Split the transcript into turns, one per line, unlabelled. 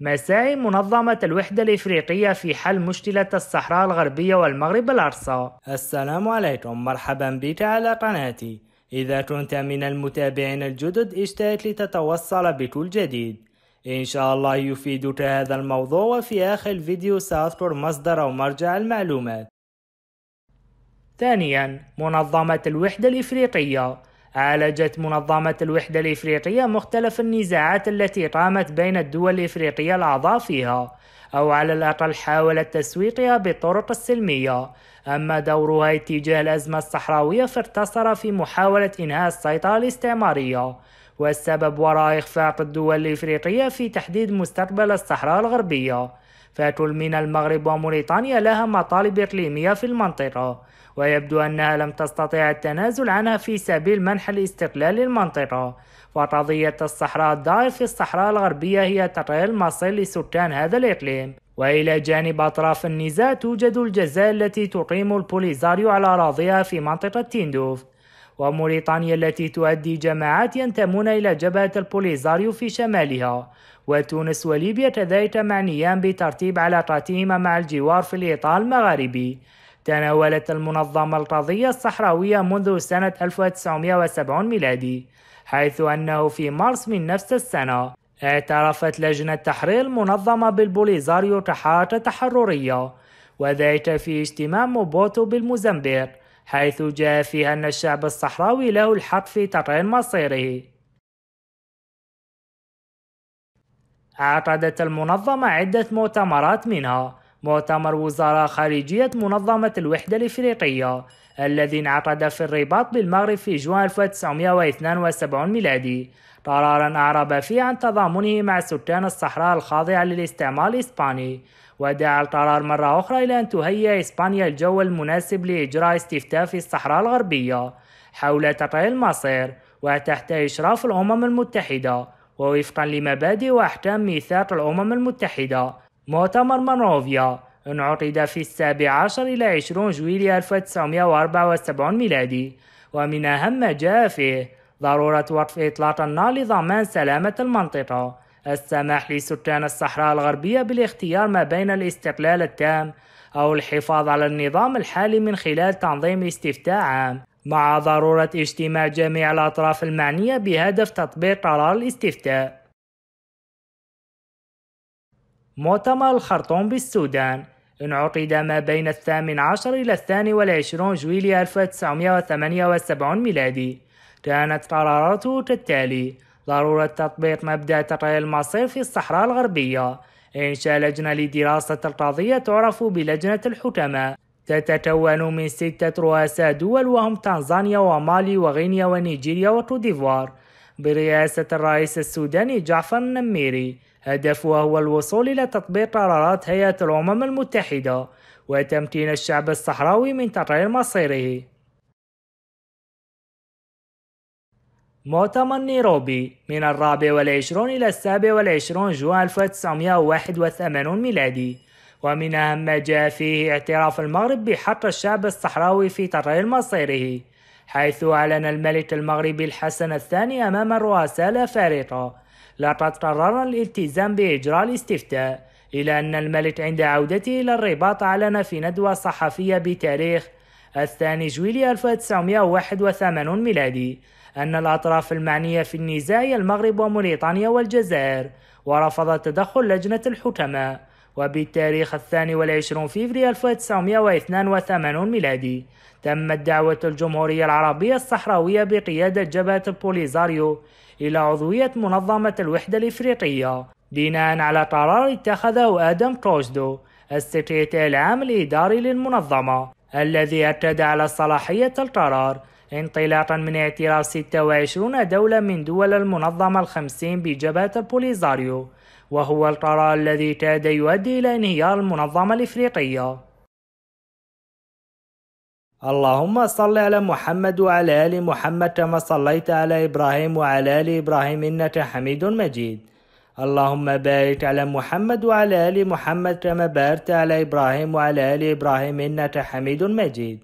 مساعي منظمة الوحدة الإفريقية في حل مشكلة الصحراء الغربية والمغرب الأرصى السلام عليكم مرحبا بك على قناتي إذا كنت من المتابعين الجدد اشترك لتتوصل بكل جديد إن شاء الله يفيدك هذا الموضوع وفي آخر الفيديو سأذكر مصدر أو مرجع المعلومات ثانيا منظمة الوحدة الإفريقية عالجت منظمة الوحدة الإفريقية مختلف النزاعات التي قامت بين الدول الإفريقية الأعضاء فيها أو على الأقل حاولت تسويقها بالطرق السلمية أما دورها اتجاه الأزمة الصحراوية فاقتصر في محاولة إنهاء السيطرة الاستعمارية والسبب وراء إخفاق الدول الإفريقية في تحديد مستقبل الصحراء الغربية من المغرب وموريتانيا لها مطالب إقليمية في المنطقة ويبدو أنها لم تستطع التنازل عنها في سبيل منح الاستقلال للمنطقة وقضية الصحراء الضائر في الصحراء الغربية هي تقرير المصير لسكان هذا الإقليم وإلى جانب أطراف النزاع توجد الجزائر التي تقيم البوليزاريو على أراضيها في منطقة تيندوف وموريتانيا التي تؤدي جماعات ينتمون إلى جبهة البوليزاريو في شمالها وتونس وليبيا كذلك معنيان بترتيب علاقاتهما مع الجوار في الإطار المغاربي تناولت المنظمة القضية الصحراوية منذ سنة 1970 ميلادي حيث أنه في مارس من نفس السنة اعترفت لجنة تحرير المنظمة بالبوليزاريو كحركة تحررية وذلك في اجتماع موبوتو بالموزمبيق حيث جاء فيها أن الشعب الصحراوي له الحق في تطعيم مصيره عقدت المنظمة عدة مؤتمرات منها مؤتمر وزراء خارجية منظمة الوحدة الإفريقية الذي انعقد في الرباط بالمغرب في جوان 1972 ميلادي قرارا أعرب فيه عن تضامنه مع سكان الصحراء الخاضعة للاستعمار الإسباني ودعا القرار مرة أخرى إلى أن تهيئ إسبانيا الجو المناسب لإجراء استفتاء في الصحراء الغربية حول تطعيم المصير وتحت إشراف الأمم المتحدة ووفقا لمبادئ وأحكام ميثاق الأمم المتحدة مؤتمر مانوفيا انعقد في السابع عشر إلى عشرون جويلية 1974 ميلادي ومن أهم ما جاء فيه ضرورة وقف إطلاق النار لضمان سلامة المنطقة السماح لسكان الصحراء الغربية بالاختيار ما بين الاستقلال التام أو الحفاظ على النظام الحالي من خلال تنظيم استفتاء عام مع ضرورة اجتماع جميع الأطراف المعنية بهدف تطبيق قرار الاستفتاء مؤتمر الخرطوم بالسودان انعقد ما بين الثامن عشر إلى الثاني والعشرون جويلية 1978 ميلادي كانت قراراته كالتالي ضرورة تطبيق مبدأ تطهير المصير في الصحراء الغربية إنشاء لجنة لدراسة القضية تعرف بلجنة الحكماء تتكون من ستة رؤساء دول وهم تنزانيا ومالي وغينيا ونيجيريا وكوديفوار برئاسة الرئيس السوداني جعفر النميري هدفها هو الوصول إلى تطبيق قرارات هيئة الأمم المتحدة وتمكين الشعب الصحراوي من تقرير مصيره مؤتمر نيروبي من الرابع والعشرون إلى السابع والعشرون جوان 1981 ميلادي ومن أهم ما جاء فيه اعتراف المغرب بحق الشعب الصحراوي في تقرير مصيره حيث أعلن الملك المغربي الحسن الثاني أمام الرؤساء لا فارقة لقد قرر الالتزام بإجراء الاستفتاء إلى أن الملك عند عودته إلى الرباط أعلن في ندوة صحفية بتاريخ الثاني جويلي 1981 ميلادي أن الأطراف المعنية في النزاع هي المغرب وموريتانيا والجزائر ورفض تدخل لجنة الحكماء وبالتاريخ الثاني والعشرون في 1982 ميلادي تمت دعوة الجمهورية العربية الصحراوية بقيادة جبهة البوليزاريو إلى عضوية منظمة الوحدة الإفريقية بناء على قرار اتخذه آدم كروشدو السكرتير العام الإداري للمنظمة الذي أكد على صلاحية القرار انطلاقا من اعتراف 26 دولة من دول المنظمة الخمسين بجبهة البوليزاريو وهو القرار الذي كاد يؤدي إلى انهيار المنظمة الإفريقية اللهم صل على محمد وعلى آل محمد كما صليت على إبراهيم وعلى آل إبراهيم إنك حميد مجيد اللهم بارك على محمد وعلى آل محمد كما باركت على إبراهيم وعلى آل إبراهيم إنك حميد مجيد